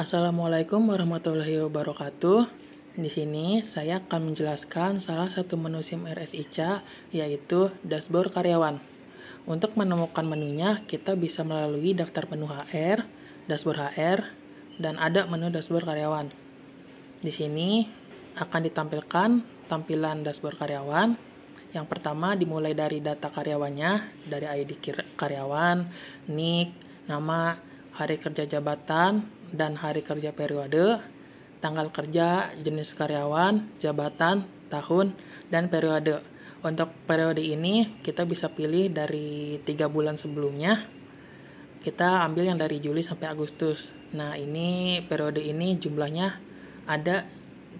Assalamualaikum warahmatullahi wabarakatuh. Di sini saya akan menjelaskan salah satu menu SIM RS Ica yaitu dashboard karyawan. Untuk menemukan menunya, kita bisa melalui daftar menu HR, dashboard HR, dan ada menu dashboard karyawan. Di sini akan ditampilkan tampilan dashboard karyawan. Yang pertama dimulai dari data karyawannya, dari ID karyawan, nick, nama, hari kerja jabatan, dan hari kerja periode, tanggal kerja, jenis karyawan, jabatan, tahun, dan periode. Untuk periode ini, kita bisa pilih dari tiga bulan sebelumnya. Kita ambil yang dari Juli sampai Agustus. Nah, ini periode ini jumlahnya ada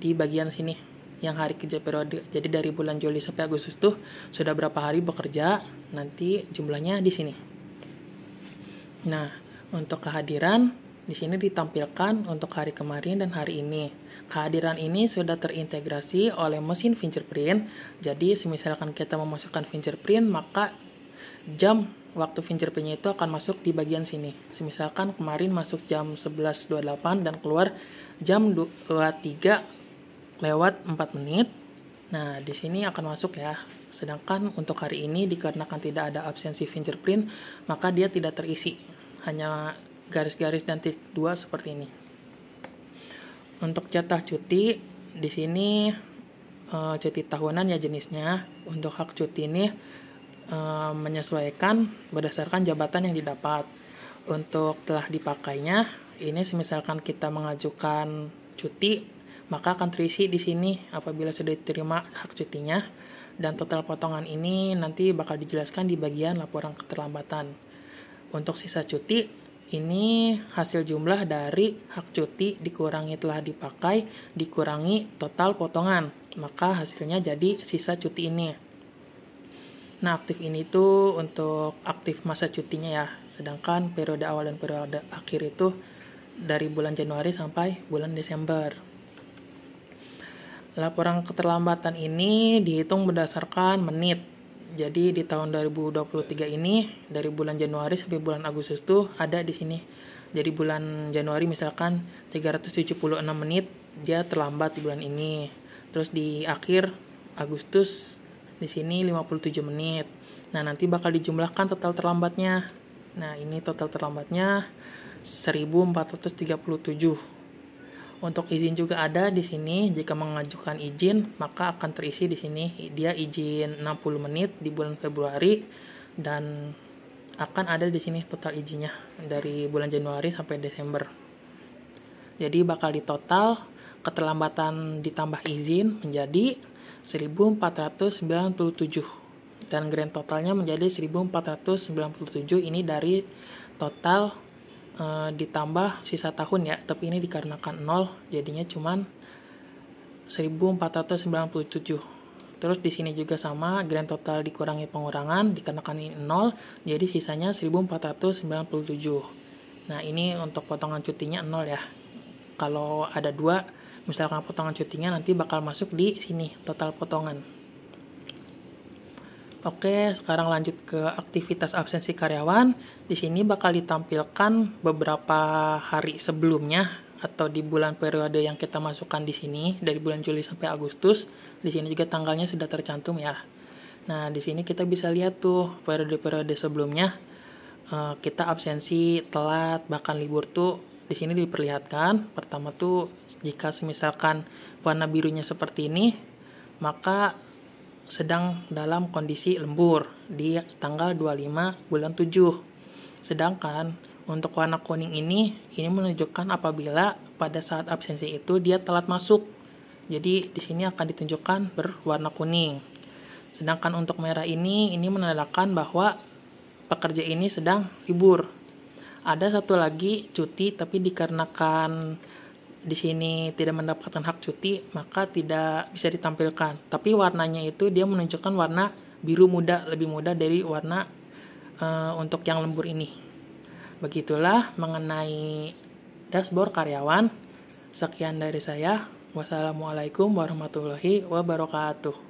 di bagian sini yang hari kerja periode. Jadi dari bulan Juli sampai Agustus tuh sudah berapa hari bekerja, nanti jumlahnya di sini. Nah, untuk kehadiran di sini ditampilkan untuk hari kemarin dan hari ini. Kehadiran ini sudah terintegrasi oleh mesin fingerprint. Jadi, misalkan kita memasukkan fingerprint, maka jam waktu fingerprintnya itu akan masuk di bagian sini. Misalkan kemarin masuk jam 11.28 dan keluar jam 23 lewat 4 menit. Nah, di sini akan masuk ya. Sedangkan untuk hari ini dikarenakan tidak ada absensi fingerprint, maka dia tidak terisi. Hanya garis-garis dan titik dua seperti ini. Untuk jatah cuti, di sini e, cuti tahunan ya jenisnya. Untuk hak cuti ini e, menyesuaikan berdasarkan jabatan yang didapat. Untuk telah dipakainya, ini misalkan kita mengajukan cuti, maka akan terisi di sini apabila sudah diterima hak cutinya. Dan total potongan ini nanti bakal dijelaskan di bagian laporan keterlambatan. Untuk sisa cuti, ini hasil jumlah dari hak cuti dikurangi telah dipakai dikurangi total potongan. Maka hasilnya jadi sisa cuti ini. Nah, aktif ini tuh untuk aktif masa cutinya ya. Sedangkan periode awal dan periode akhir itu dari bulan Januari sampai bulan Desember. Laporan keterlambatan ini dihitung berdasarkan menit jadi di tahun 2023 ini dari bulan Januari sampai bulan Agustus tuh ada di sini. Jadi bulan Januari misalkan 376 menit dia terlambat di bulan ini. Terus di akhir Agustus di sini 57 menit. Nah, nanti bakal dijumlahkan total terlambatnya. Nah, ini total terlambatnya 1437 untuk izin juga ada di sini, jika mengajukan izin, maka akan terisi di sini. Dia izin 60 menit di bulan Februari dan akan ada di sini total izinnya dari bulan Januari sampai Desember. Jadi bakal di total keterlambatan ditambah izin menjadi 1497 dan grand totalnya menjadi 1497 ini dari total e, ditambah sisa tahun ya, tapi ini dikarenakan 0, jadinya cuman 1497. Terus di sini juga sama, grand total dikurangi pengurangan, dikarenakan ini 0, jadi sisanya 1497. Nah, ini untuk potongan cutinya 0 ya. Kalau ada dua, misalkan potongan cutinya nanti bakal masuk di sini, total potongan. Oke, sekarang lanjut ke aktivitas absensi karyawan. Di sini bakal ditampilkan beberapa hari sebelumnya atau di bulan periode yang kita masukkan di sini dari bulan Juli sampai Agustus. Di sini juga tanggalnya sudah tercantum ya. Nah, di sini kita bisa lihat tuh periode-periode sebelumnya eh, kita absensi telat bahkan libur tuh di sini diperlihatkan. Pertama tuh jika misalkan warna birunya seperti ini, maka sedang dalam kondisi lembur di tanggal 25 bulan 7. Sedangkan untuk warna kuning ini, ini menunjukkan apabila pada saat absensi itu dia telat masuk. Jadi di sini akan ditunjukkan berwarna kuning. Sedangkan untuk merah ini, ini menandakan bahwa pekerja ini sedang libur. Ada satu lagi cuti, tapi dikarenakan di sini tidak mendapatkan hak cuti, maka tidak bisa ditampilkan. Tapi warnanya itu dia menunjukkan warna biru muda, lebih muda dari warna uh, untuk yang lembur ini. Begitulah mengenai dashboard karyawan. Sekian dari saya. Wassalamualaikum warahmatullahi wabarakatuh.